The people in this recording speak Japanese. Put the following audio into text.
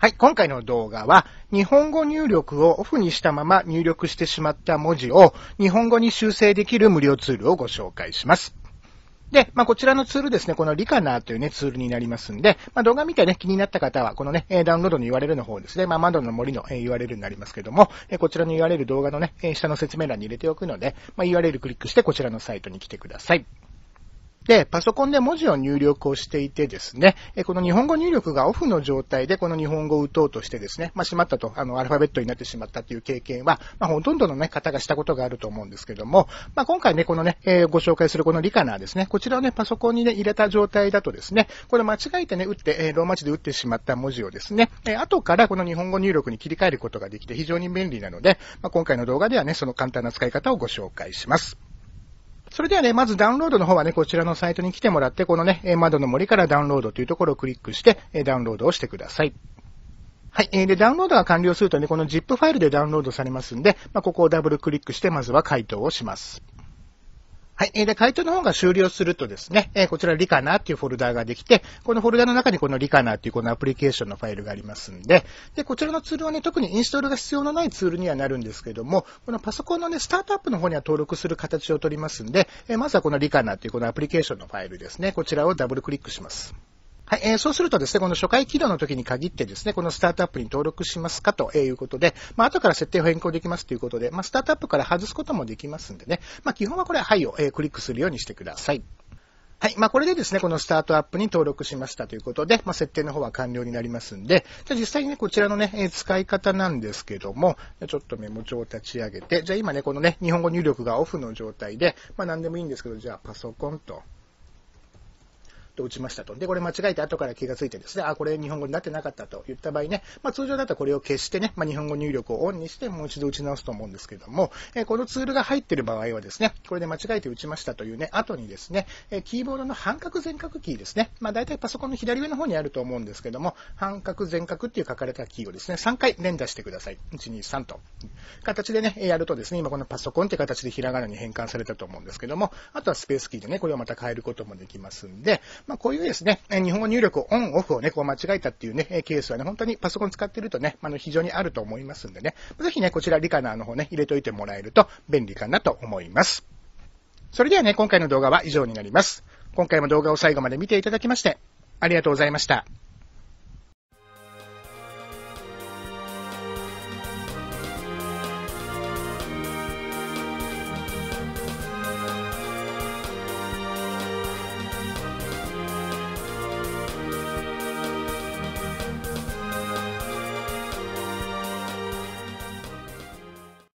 はい、今回の動画は、日本語入力をオフにしたまま入力してしまった文字を日本語に修正できる無料ツールをご紹介します。で、まあ、こちらのツールですね、このリカナーというね、ツールになりますんで、まあ、動画見てね、気になった方は、このね、ダウンロードの URL の方ですね、まあ、窓の森の URL になりますけども、こちらの URL 動画のね、下の説明欄に入れておくので、まあ、URL クリックしてこちらのサイトに来てください。で、パソコンで文字を入力をしていてですね、この日本語入力がオフの状態でこの日本語を打とうとしてですね、まあ、しまったと、あの、アルファベットになってしまったという経験は、まあ、ほとんどのね、方がしたことがあると思うんですけども、まあ、今回ね、このね、えー、ご紹介するこのリカナーですね、こちらをね、パソコンにね、入れた状態だとですね、これ間違えてね、打って、ローマ字で打ってしまった文字をですね、え後からこの日本語入力に切り替えることができて非常に便利なので、まあ、今回の動画ではね、その簡単な使い方をご紹介します。それではね、まずダウンロードの方はね、こちらのサイトに来てもらって、このね、窓の森からダウンロードというところをクリックして、ダウンロードをしてください。はい。えー、で、ダウンロードが完了するとね、この ZIP ファイルでダウンロードされますんで、まあ、ここをダブルクリックして、まずは回答をします。はい。で、回答の方が終了するとですね、えこちらリカナーっていうフォルダーができて、このフォルダーの中にこのリカナーっていうこのアプリケーションのファイルがありますんで、で、こちらのツールはね、特にインストールが必要のないツールにはなるんですけども、このパソコンのね、スタートアップの方には登録する形をとりますんで、えまずはこのリカナーっていうこのアプリケーションのファイルですね、こちらをダブルクリックします。はい、えー、そうするとですね、この初回起動の時に限ってですね、このスタートアップに登録しますかということで、まあ、後から設定を変更できますということで、まあ、スタートアップから外すこともできますんでね、まあ、基本はこれははいを、えー、クリックするようにしてください。はい。まあ、これでですね、このスタートアップに登録しましたということで、まあ、設定の方は完了になりますんで、じゃあ実際にね、こちらのね、え使い方なんですけども、ちょっとメモ帳を立ち上げて、じゃあ今ね、このね、日本語入力がオフの状態で、まあ、何でもいいんですけど、じゃあパソコンと、と打ちましたと。で、これ間違えて後から気がついてですね、あ、これ日本語になってなかったと言った場合ね、まあ、通常だとこれを消してね、まあ、日本語入力をオンにしてもう一度打ち直すと思うんですけども、えこのツールが入ってる場合はですね、これで間違えて打ちましたというね、後にですね、えキーボードの半角全角キーですね、まあ、大体パソコンの左上の方にあると思うんですけども、半角全角っていう書かれたキーをですね、3回連打してください。1、2、3と。形でね、やるとですね、今このパソコンって形でひらがなに変換されたと思うんですけども、あとはスペースキーでね、これをまた変えることもできますんで、まあこういうですね、日本語入力をオンオフをね、こう間違えたっていうね、ケースはね、本当にパソコン使ってるとね、あの非常にあると思いますんでね、ぜひね、こちらリカナーの方ね、入れといてもらえると便利かなと思います。それではね、今回の動画は以上になります。今回も動画を最後まで見ていただきまして、ありがとうございました。